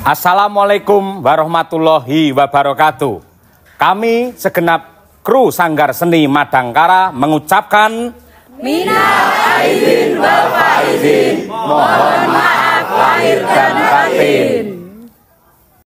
Assalamualaikum warahmatullahi wabarakatuh. Kami segenap kru Sanggar Seni Madangkara mengucapkan Minal aidin wal faizin. Mohon maaf lahir dan batin.